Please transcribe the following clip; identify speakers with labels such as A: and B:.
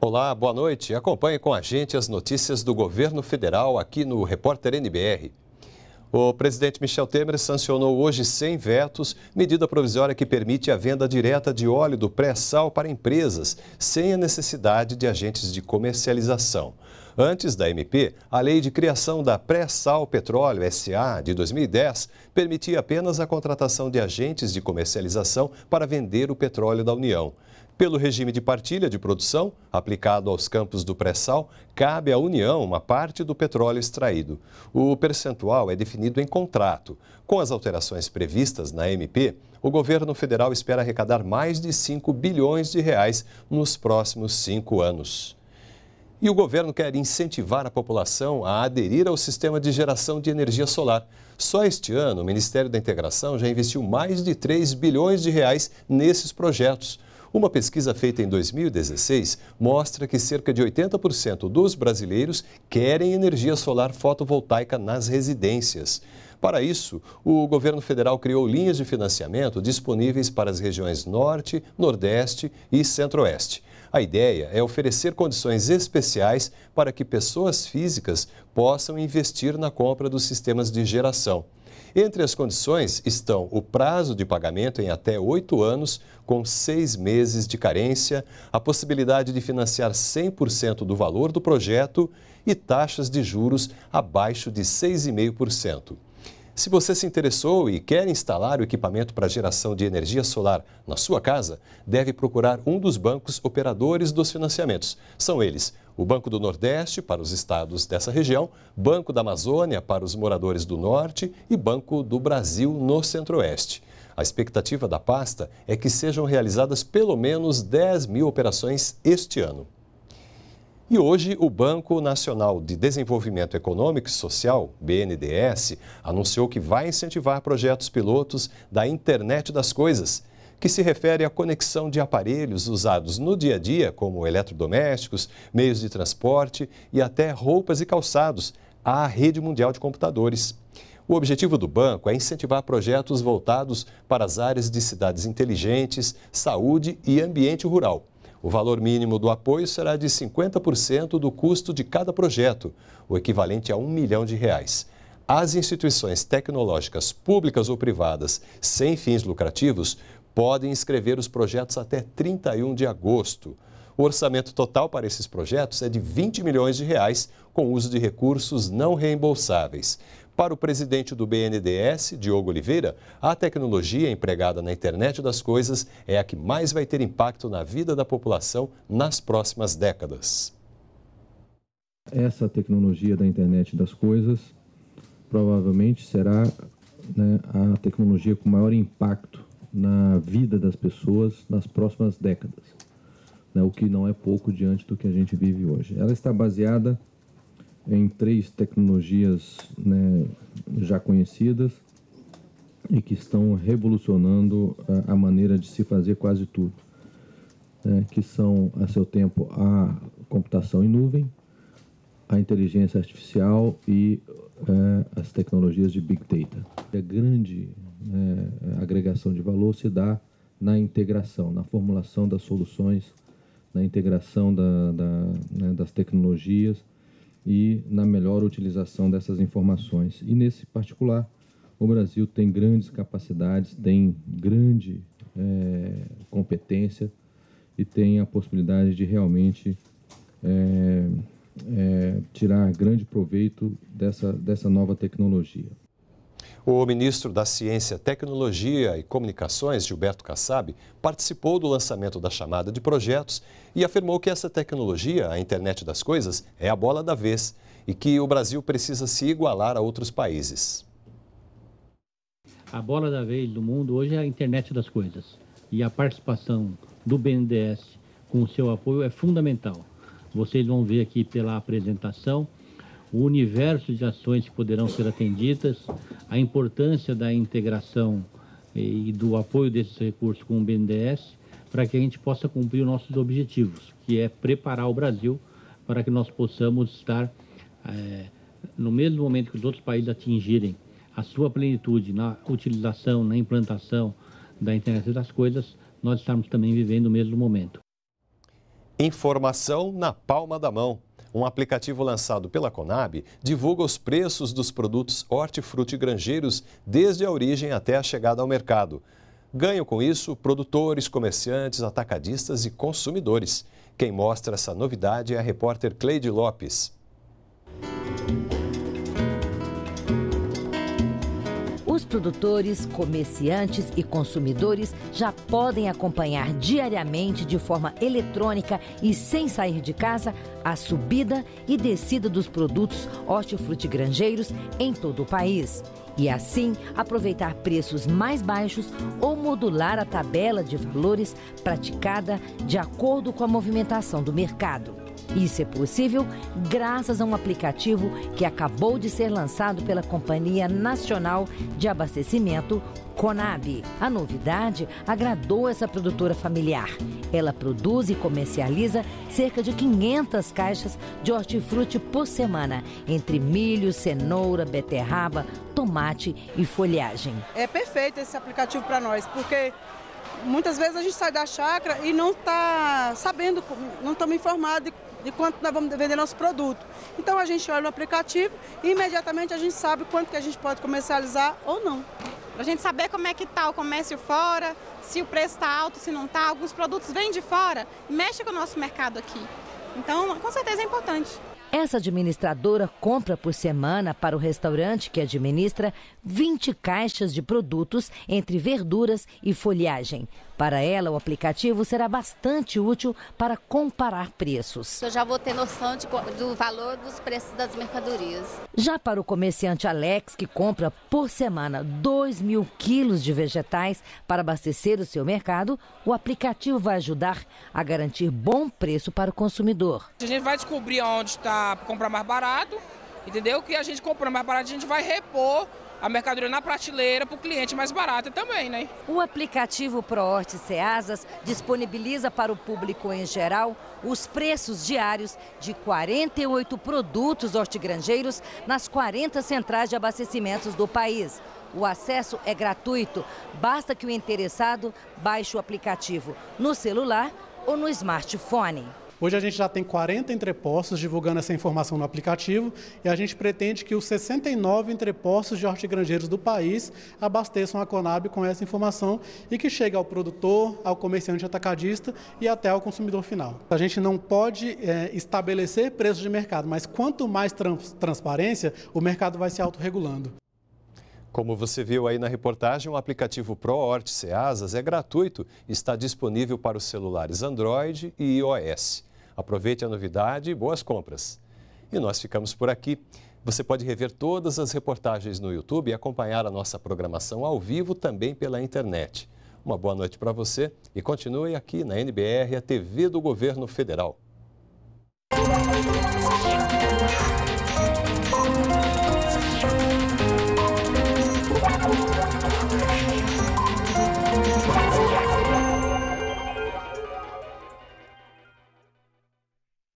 A: Olá, boa noite. Acompanhe com a gente as notícias do governo federal aqui no Repórter NBR. O presidente Michel Temer sancionou hoje, sem vetos, medida provisória que permite a venda direta de óleo do pré-sal para empresas, sem a necessidade de agentes de comercialização. Antes da MP, a lei de criação da Pré-Sal Petróleo SA de 2010 permitia apenas a contratação de agentes de comercialização para vender o petróleo da União. Pelo regime de partilha de produção, aplicado aos campos do pré-sal, cabe à União uma parte do petróleo extraído. O percentual é definido em contrato. Com as alterações previstas na MP, o governo federal espera arrecadar mais de 5 bilhões de reais nos próximos cinco anos. E o governo quer incentivar a população a aderir ao sistema de geração de energia solar. Só este ano, o Ministério da Integração já investiu mais de 3 bilhões de reais nesses projetos. Uma pesquisa feita em 2016 mostra que cerca de 80% dos brasileiros querem energia solar fotovoltaica nas residências. Para isso, o governo federal criou linhas de financiamento disponíveis para as regiões Norte, Nordeste e Centro-Oeste. A ideia é oferecer condições especiais para que pessoas físicas possam investir na compra dos sistemas de geração. Entre as condições estão o prazo de pagamento em até oito anos, com seis meses de carência, a possibilidade de financiar 100% do valor do projeto e taxas de juros abaixo de 6,5%. Se você se interessou e quer instalar o equipamento para geração de energia solar na sua casa, deve procurar um dos bancos operadores dos financiamentos. São eles o Banco do Nordeste para os estados dessa região, Banco da Amazônia para os moradores do Norte e Banco do Brasil no Centro-Oeste. A expectativa da pasta é que sejam realizadas pelo menos 10 mil operações este ano. E hoje, o Banco Nacional de Desenvolvimento Econômico e Social, BNDES, anunciou que vai incentivar projetos pilotos da Internet das Coisas, que se refere à conexão de aparelhos usados no dia a dia, como eletrodomésticos, meios de transporte e até roupas e calçados, à rede mundial de computadores. O objetivo do banco é incentivar projetos voltados para as áreas de cidades inteligentes, saúde e ambiente rural. O valor mínimo do apoio será de 50% do custo de cada projeto, o equivalente a um milhão de reais. As instituições tecnológicas públicas ou privadas sem fins lucrativos podem inscrever os projetos até 31 de agosto. O orçamento total para esses projetos é de 20 milhões de reais, com uso de recursos não reembolsáveis. Para o presidente do BNDES, Diogo Oliveira, a tecnologia empregada na internet das coisas é a que mais vai ter impacto na vida da população nas próximas décadas.
B: Essa tecnologia da internet das coisas provavelmente será né, a tecnologia com maior impacto na vida das pessoas nas próximas décadas, né, o que não é pouco diante do que a gente vive hoje. Ela está baseada em três tecnologias né, já conhecidas e que estão revolucionando a, a maneira de se fazer quase tudo, né, que são, a seu tempo, a computação em nuvem, a inteligência artificial e é, as tecnologias de Big Data. A grande é, agregação de valor se dá na integração, na formulação das soluções, na integração da, da, né, das tecnologias, e na melhor utilização dessas informações. E nesse particular, o Brasil tem grandes capacidades, tem grande é, competência e tem a possibilidade de realmente é, é, tirar grande proveito dessa, dessa nova tecnologia.
A: O ministro da Ciência, Tecnologia e Comunicações, Gilberto Kassab, participou do lançamento da chamada de projetos e afirmou que essa tecnologia, a internet das coisas, é a bola da vez e que o Brasil precisa se igualar a outros países.
B: A bola da vez do mundo hoje é a internet das coisas. E a participação do BNDES com o seu apoio é fundamental. Vocês vão ver aqui pela apresentação o universo de ações que poderão ser atendidas, a importância da integração eh, e do apoio desses recursos com o BNDES, para que a gente possa cumprir nossos objetivos, que é preparar o Brasil para que nós possamos estar, é, no mesmo momento que os outros países atingirem a sua plenitude na utilização, na implantação da internet das coisas, nós estamos também vivendo o
A: mesmo momento. Informação na palma da mão um aplicativo lançado pela Conab divulga os preços dos produtos hortifruti grangeiros desde a origem até a chegada ao mercado. Ganham com isso produtores, comerciantes, atacadistas e consumidores. Quem mostra essa novidade é a repórter Cleide Lopes.
C: produtores, comerciantes e consumidores já podem acompanhar diariamente de forma eletrônica e sem sair de casa a subida e descida dos produtos hortifrutigranjeiros em todo o país e assim aproveitar preços mais baixos ou modular a tabela de valores praticada de acordo com a movimentação do mercado. Isso é possível graças a um aplicativo que acabou de ser lançado pela Companhia Nacional de Abastecimento, Conab. A novidade agradou essa produtora familiar. Ela produz e comercializa cerca de 500 caixas de hortifruti por semana, entre milho, cenoura, beterraba, tomate e folhagem.
A: É perfeito esse aplicativo para nós, porque muitas vezes a gente sai da chácara e não está sabendo, não estamos informados de quanto nós vamos vender nosso produto. Então a gente olha no aplicativo e imediatamente a gente sabe quanto que a gente pode comercializar ou não. Para a gente saber como é que está o comércio fora, se o preço está alto, se não está, alguns produtos vêm de fora, mexe com o nosso mercado aqui. Então, com certeza é importante.
C: Essa administradora compra por semana para o restaurante que administra 20 caixas de produtos entre verduras e folhagem. Para ela, o aplicativo será bastante útil para comparar preços. Eu já vou ter noção de, do valor dos preços das mercadorias. Já para o comerciante Alex, que compra por semana 2 mil quilos de vegetais para abastecer o seu mercado, o aplicativo vai ajudar a garantir bom preço para o consumidor.
B: A gente vai descobrir onde está comprar mais barato, entendeu? Que a gente compra mais barato, a gente vai repor a mercadoria na prateleira para o cliente mais barata também, né? O
C: aplicativo ProHorte Ceasas disponibiliza para o público em geral os preços diários de 48 produtos hortigranjeiros nas 40 centrais de abastecimentos do país. O acesso é gratuito, basta que o interessado baixe o aplicativo no celular
B: ou no smartphone. Hoje a gente já tem 40 entrepostos divulgando essa informação no aplicativo e a gente pretende que os 69 entrepostos de hortigranjeiros do país abasteçam a Conab com essa informação e que chegue ao produtor, ao comerciante atacadista e até ao consumidor final. A gente não pode é, estabelecer preços de mercado, mas quanto mais trans transparência, o mercado vai se autorregulando.
A: Como você viu aí na reportagem, o aplicativo ProHort Seasas é gratuito e está disponível para os celulares Android e iOS. Aproveite a novidade e boas compras. E nós ficamos por aqui. Você pode rever todas as reportagens no YouTube e acompanhar a nossa programação ao vivo também pela internet. Uma boa noite para você e continue aqui na NBR, a TV do Governo Federal.